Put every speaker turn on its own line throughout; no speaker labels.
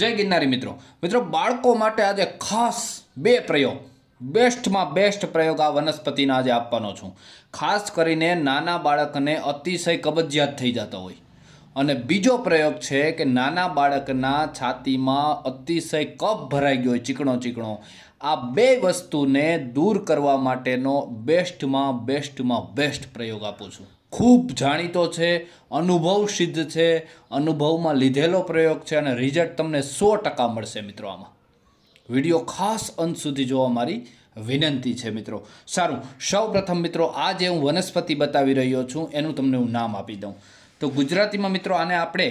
જય ગિરનારી મિત્રો મિત્રો બાળકો માટે આજે ખાસ બે પ્રયોગ બેસ્ટમાં બેસ્ટ પ્રયોગ આ વનસ્પતિના આજે આપવાનો છું ખાસ કરીને નાના બાળકને અતિશય કબજિયાત થઈ જતા હોય અને બીજો પ્રયોગ છે કે નાના બાળકના છાતીમાં અતિશય કફ ભરાઈ ગયો હોય ચીકણો ચીકણો આ બે વસ્તુને દૂર કરવા માટેનો બેસ્ટમાં બેસ્ટમાં બેસ્ટ પ્રયોગ આપું છું ખૂબ જાણીતો છે અનુભવ સિદ્ધ છે અનુભવમાં લીધેલો પ્રયોગ છે અને રિઝલ્ટ તમને સો ટકા મળશે મિત્રો આમાં વિડીયો ખાસ અંત સુધી જોવા મારી વિનંતી છે મિત્રો સારું સૌ પ્રથમ મિત્રો આ જે હું વનસ્પતિ બતાવી રહ્યો છું એનું તમને હું નામ આપી દઉં તો ગુજરાતીમાં મિત્રો આને આપણે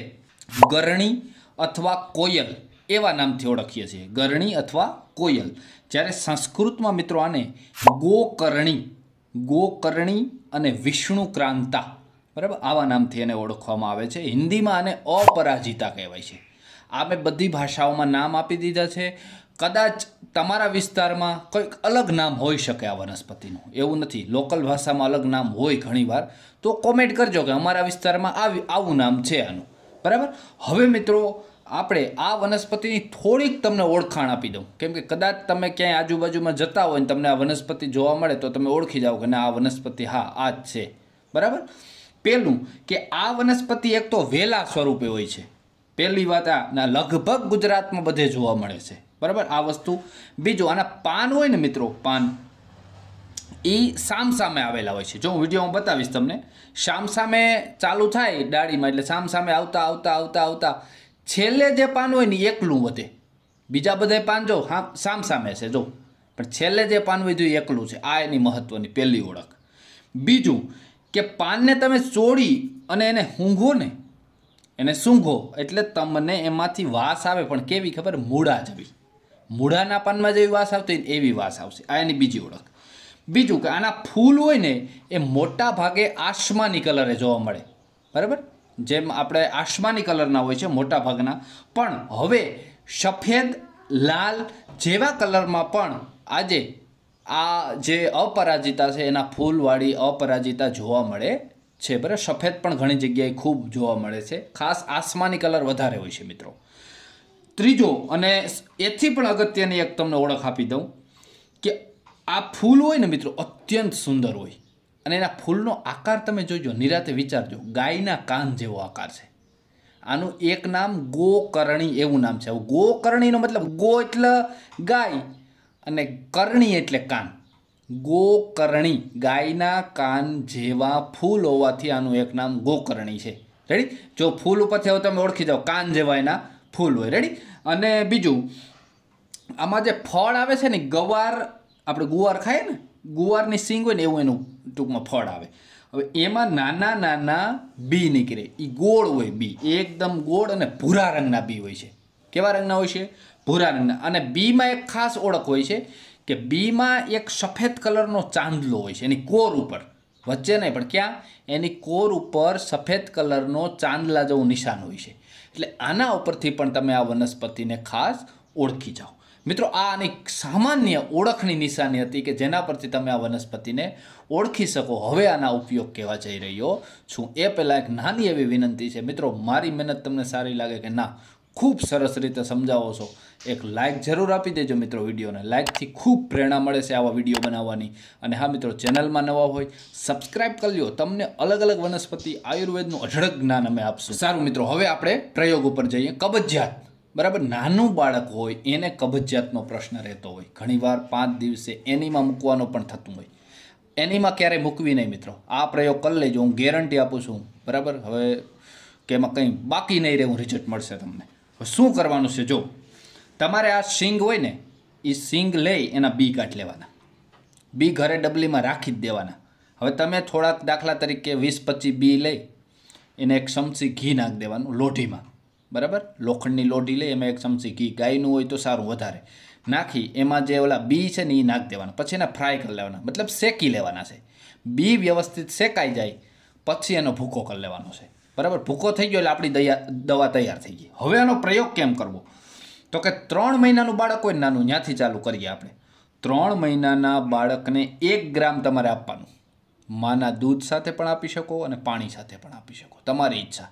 ગરણી અથવા કોયલ એવા નામથી ઓળખીએ છીએ ગરણી અથવા કોયલ જ્યારે સંસ્કૃતમાં મિત્રો આને ગોકરણી ગોકર્ણી અને વિષ્ણુ ક્રાંતા બરાબર આવા નામથી એને ઓળખવામાં આવે છે હિન્દીમાં આને અપરાજિતા કહેવાય છે આ મેં બધી ભાષાઓમાં નામ આપી દીધા છે કદાચ તમારા વિસ્તારમાં કોઈક અલગ નામ હોઈ શકે આ વનસ્પતિનું એવું નથી લોકલ ભાષામાં અલગ નામ હોય ઘણીવાર તો કોમેન્ટ કરજો કે અમારા વિસ્તારમાં આવી આવું નામ છે આનું બરાબર હવે મિત્રો આપણે આ વનસ્પતિની થોડીક તમને ઓળખાણ આપી દઉં કેમ કે કદાચ તમે ક્યાંય આજુબાજુમાં જતા હોય ને તમને આ વનસ્પતિ જોવા મળે તો તમે ઓળખી જાઓ કે ના આ વનસ્પતિ હા આ જ છે બરાબર પહેલું કે આ વનસ્પતિ એક તો વહેલા સ્વરૂપે હોય છે પહેલી વાત આ લગભગ ગુજરાતમાં બધે જોવા મળે છે બરાબર આ વસ્તુ બીજું આના પાન હોય ને મિત્રો પાન એ સામ સામે આવેલા હોય છે જો હું વિડીયો હું બતાવીશ તમને સામ સામે ચાલુ થાય ડાળીમાં એટલે સામ સામે આવતા આવતા આવતા આવતા છેલ્લે જે પાન હોય ને એકલું વધે બીજા બધા પાન જો સામ સામે છે જો પણ છેલ્લે જે પાન હોય જોઈએ એકલું છે આ એની મહત્ત્વની પહેલી ઓળખ બીજું કે પાનને તમે ચોળી અને એને હૂંઘો ને એને સૂંઘો એટલે તમને એમાંથી વાસ આવે પણ કેવી ખબર મૂળા જેવી મૂળાના પાનમાં જેવી વાસ આવતી હોય એવી વાસ આવશે આ એની બીજી ઓળખ બીજું કે આના ફૂલ હોય ને એ મોટા ભાગે આસમાની કલરે જોવા મળે બરાબર જેમ આપણે આસમાની કલરના હોય છે મોટા ભાગના પણ હવે સફેદ લાલ જેવા કલરમાં પણ આજે આ જે અપરાજિતા છે એના ફૂલવાળી અપરાજિતા જોવા મળે છે બરાબર સફેદ પણ ઘણી જગ્યાએ ખૂબ જોવા મળે છે ખાસ આસમાની કલર વધારે હોય છે મિત્રો ત્રીજો અને એથી પણ અગત્યની એક તમને ઓળખ આપી દઉં કે આ ફૂલ હોય ને મિત્રો અત્યંત સુંદર હોય અને એના ફૂલનો આકાર તમે જોજો નિરાતે વિચારજો ગાયના કાન જેવો આકાર છે આનું એક નામ ગોકર્ણી એવું નામ છે ગોકર્ણીનો મતલબ ગો એટલે ગાય અને કરણી એટલે કાન ગોકર્ણી ગાયના કાન જેવા ફૂલ હોવાથી આનું એક નામ ગોકર્ણી છે રેડી જો ફૂલ ઉપરથી હવે તમે ઓળખી જાઓ કાન જેવા એના ફૂલ હોય રેડી અને બીજું આમાં જે ફળ આવે છે ને ગવાર આપણે ગુવાર ખાઈએ ને ગુવારની સિંગ હોય ને એવું એનું ટૂંકમાં ફળ આવે હવે એમાં નાના નાના બી નીકળે એ ગોળ હોય બી એકદમ ગોળ અને ભૂરા રંગના બી હોય છે કેવા રંગના હોય છે ભૂરા રંગના અને બીમાં એક ખાસ ઓળખ હોય છે કે બીમાં એક સફેદ કલરનો ચાંદલો હોય છે એની કોર ઉપર વચ્ચે નહીં પણ ક્યાં એની કોર ઉપર સફેદ કલરનો ચાંદલા જેવું નિશાન હોય છે એટલે આના ઉપરથી પણ તમે આ વનસ્પતિને ખાસ ઓળખી જાઓ મિત્રો આ આની સામાન્ય ઓળખની નિશાની હતી કે જેના પરથી તમે આ વનસ્પતિને ઓળખી શકો હવે આના ઉપયોગ કહેવા જઈ રહ્યો છું એ પહેલાં એક નાની એવી વિનંતી છે મિત્રો મારી મહેનત તમને સારી લાગે કે ના ખૂબ સરસ રીતે સમજાવો છો એક લાઇક જરૂર આપી દેજો મિત્રો વિડીયોને લાઇકથી ખૂબ પ્રેરણા મળે છે આવા વિડીયો બનાવવાની અને હા મિત્રો ચેનલમાં નવા હોય સબસ્ક્રાઇબ કરી લો તમને અલગ અલગ વનસ્પતિ આયુર્વેદનું અઢળક જ્ઞાન અમે આપશું સારું મિત્રો હવે આપણે પ્રયોગ ઉપર જઈએ કબજિયાત બરાબર નાનું બાળક હોય એને કબજિયાતનો પ્રશ્ન રહેતો હોય ઘણીવાર પાંચ દિવસે એનીમાં મૂકવાનું પણ થતું હોય એનીમાં ક્યારેય મૂકવી નહીં મિત્રો આ પ્રયોગ કરી લેજો હું ગેરંટી આપું છું બરાબર હવે કે એમાં કંઈ બાકી નહીં રહેવું રિઝલ્ટ મળશે તમને શું કરવાનું છે જો તમારે આ સિંગ હોય ને એ સિંગ લઈ એના બી કાઢી લેવાના બી ઘરે ડબલીમાં રાખી જ દેવાના હવે તમે થોડાક દાખલા તરીકે વીસ પચીસ બી લઈ એને એક ચમચી ઘી નાખી દેવાનું લોઢીમાં બરાબર લોખંડની લોઢી લઈ એમાં એક ચમચી ઘી ગાયનું હોય તો સારું વધારે નાખી એમાં જે ઓલા બી છે ને એ નાખ દેવાના પછી એના ફ્રાય કરી લેવાના મતલબ શેકી લેવાના છે બી વ્યવસ્થિત શેકાઈ જાય પછી એનો ભૂકો કરી લેવાનો છે બરાબર ભૂકો થઈ ગયો એટલે આપણી દયા દવા તૈયાર થઈ ગઈ હવે આનો પ્રયોગ કેમ કરવો તો કે ત્રણ મહિનાનું બાળક હોય નાનું ત્યાંથી ચાલુ કરીએ આપણે ત્રણ મહિનાના બાળકને એક ગ્રામ તમારે આપવાનું માના દૂધ સાથે પણ આપી શકો અને પાણી સાથે પણ આપી શકો તમારી ઈચ્છા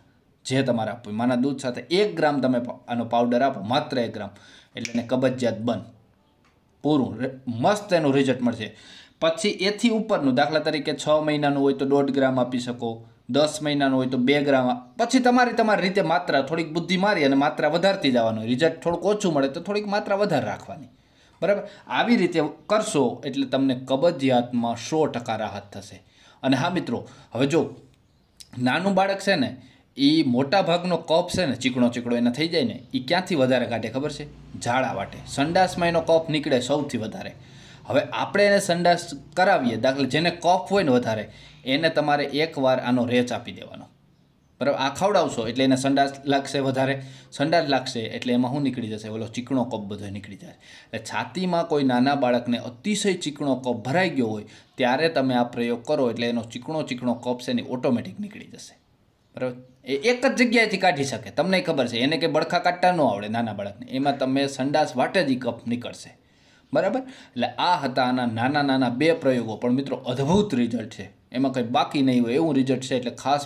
જે તમારે આપવું માના દૂધ સાથે એક ગ્રામ તમે આનો પાવડર આપો માત્ર એક ગ્રામ એટલે એને કબજિયાત બંધ પૂરું મસ્ત એનું રિઝલ્ટ મળશે પછી એથી ઉપરનું દાખલા તરીકે છ મહિનાનું હોય તો દોઢ ગ્રામ આપી શકો દસ મહિનાનું હોય તો બે ગ્રામ પછી તમારી તમારી રીતે માત્રા થોડીક બુદ્ધિ મારી અને માત્રા વધારતી જવાનું રિઝલ્ટ થોડુંક ઓછું મળે તો થોડીક માત્રા વધારે રાખવાની બરાબર આવી રીતે કરશો એટલે તમને કબજિયાતમાં સો ટકા રાહત થશે અને હા મિત્રો હવે જો નાનું બાળક છે ને એ મોટા ભાગનો કફ છે ને ચીકણો ચીકણો એને થઈ જાય ને એ ક્યાંથી વધારે કાઢે ખબર છે ઝાડા વાટે સંડાસમાં એનો કફ નીકળે સૌથી વધારે હવે આપણે એને સંડાસ કરાવીએ દાખલે જેને કફ હોય ને વધારે એને તમારે એકવાર આનો રેચ આપી દેવાનો બરાબર આ ખવડાવશો એટલે એને સંડાસ લાગશે વધારે સંડાસ લાગશે એટલે એમાં શું નીકળી જશે ઓલો ચીકણો કપ બધો નીકળી જશે એટલે છાતીમાં કોઈ નાના બાળકને અતિશય ચીકણો કપ ભરાઈ ગયો હોય ત્યારે તમે આ પ્રયોગ કરો એટલે એનો ચીકણો ચીકણો કપ છે ને ઓટોમેટિક નીકળી જશે બરાબર એ એક જ જગ્યાએથી કાઢી શકે તમને ખબર છે એને કે બળખા કાઢતા ન આવડે નાના બાળકને એમાં તમે સંડાસ વાટે જ કપ નીકળશે બરાબર એટલે આ હતા આના નાના નાના બે પ્રયોગો પણ મિત્રો અદ્ભુત રિઝલ્ટ છે એમાં કંઈ બાકી નહીં હોય એવું રિઝલ્ટ છે એટલે ખાસ